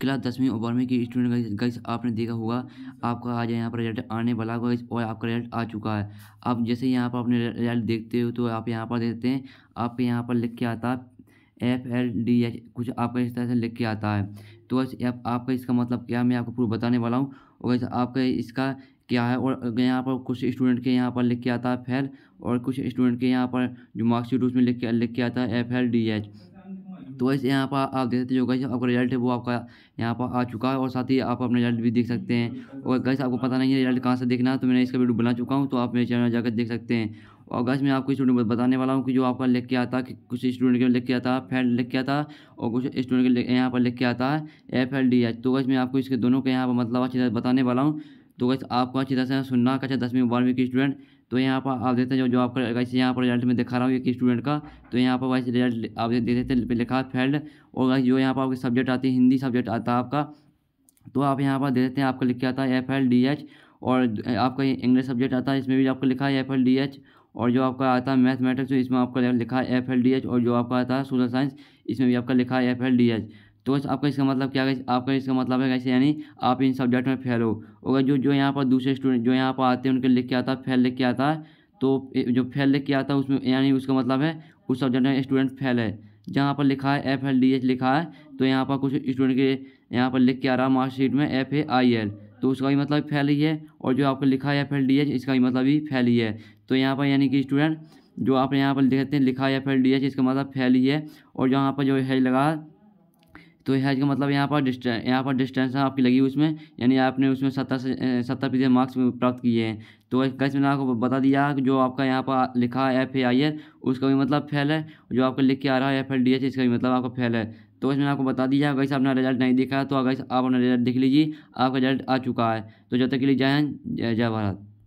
class दसवीं और बारहवीं की स्टूडेंट गाइस गाइस आपने देखा होगा आपका आज यहाँ पर रिजल्ट आने वाला होगा और आपका रिजल्ट आ चुका है आप जैसे यहाँ पर अपने रिजल्ट देखते हो तो आप यहाँ पर देखते हैं आपके यहाँ पर लिख के आता है एफ एल डी एच कुछ आपका इस तरह से लिख के आता है तो बस आपका इसका मतलब क्या मैं आपको पूरा बताने वाला हूँ और वैसे आपका इसका क्या है और यहाँ पर कुछ स्टूडेंट के यहाँ पर लिख के आता है फेल और कुछ स्टूडेंट के यहाँ पर जो मार्कशीट उसमें लिख के लिख के आता है एफ एल डी एच तो वैसे यहाँ पर आप देख सकते हो गैस आपका रिजल्ट है वो आपका यहाँ पर आ चुका है और साथ ही आप अपना रिजल्ट भी देख सकते हैं और गैस आपको पता नहीं है रिजल्ट कहाँ से देखना है तो मैंने इसका वीडियो बना चुका हूँ तो आप मेरे चैनल में जाकर देख सकते हैं और गैस मैं आपको स्टूडेंट बताने वाला हूँ कि जो आपका लिख के आता कि कुछ स्टूडेंट के लिख के आता फैल लिख के आता और कुछ स्टूडेंट के यहाँ पर लिख के आता है एफ एल डी एच तो गैस मैं आपको इसके दोनों के यहाँ पर मतलब अच्छे बताने वाला हूँ तो गैस आपका अच्छी तरह से सुनना का अच्छा दसवीं बारहवीं की स्टूडेंट तो यहाँ पर आप देखते हैं जो जो आपका वैसे यहाँ पर रिजल्ट में दिखा रहा हूँ एक स्टूडेंट का तो यहाँ पर वैसे रिजल्ट आप देख सकते हैं लिखा फेल्ड और जो यहाँ पर आपके सब्जेक्ट आती है हिंदी सब्जेक्ट आता है आपका तो आप यहाँ पर देखते हैं आपका लिख के आता है एफ एल डी एच और आपका इंग्लिश सब्जेक्ट आता है इसमें भी आपको लिखा है एफ एल डी एच और जो आपका आता है मैथमेटिक्स तो इसमें आपका लिखा है एफ एल डी एच और जो आपका आता है सोशल साइंस इसमें भी आपका लिखा है एफ एल डी एच तो वैसे आपका इसका मतलब क्या है आपका इसका मतलब है कैसे यानी आप इन सब्जेक्ट में फेल हो अगर जो जो यहाँ पर दूसरे स्टूडेंट जो यहाँ पर आते हैं उनके लिख के आता है फेल लिख के आता है तो जो फेल लिख के आता है उसमें यानी उसका मतलब है उस सब्जेक्ट में स्टूडेंट फेल है जहाँ पर लिखा है एफ एल डी एच लिखा है तो यहाँ पर कुछ स्टूडेंट के यहाँ पर लिख के आ रहा है मार्कशीट में एफ ए आई एल तो उसका भी मतलब फेल ही है और जो आपको लिखा है एफ एल डी एच इसका भी मतलब भी फेल ही है तो यहाँ पर यानी कि स्टूडेंट जो आप यहाँ पर देखते हैं लिखा है एफ एल डी एच इसका मतलब फेल ही है और जहाँ पर जो है लगा तो यह का मतलब यहाँ पर डिस्टें यहाँ पर डिस्टेंस आपकी लगी हुई उसमें यानी आपने उसमें सत्तर से सत्तर फीसद मार्क्स प्राप्त किए हैं तो कैसे मैंने आपको बता दिया कि जो आपका यहाँ पर लिखा है एफ ए आई एल उसका भी मतलब फेल है जो आपको लिख के आ रहा है एफ एल डी एच इसका भी मतलब आपका फेल है तो इसमें आपको बता दिया अगर आपने रिजल्ट नहीं देखा तो अगर आप अपना रिजल्ट देख लीजिए आपका रिजल्ट आ चुका है तो जब तक के लिए जय हिंद जय भारत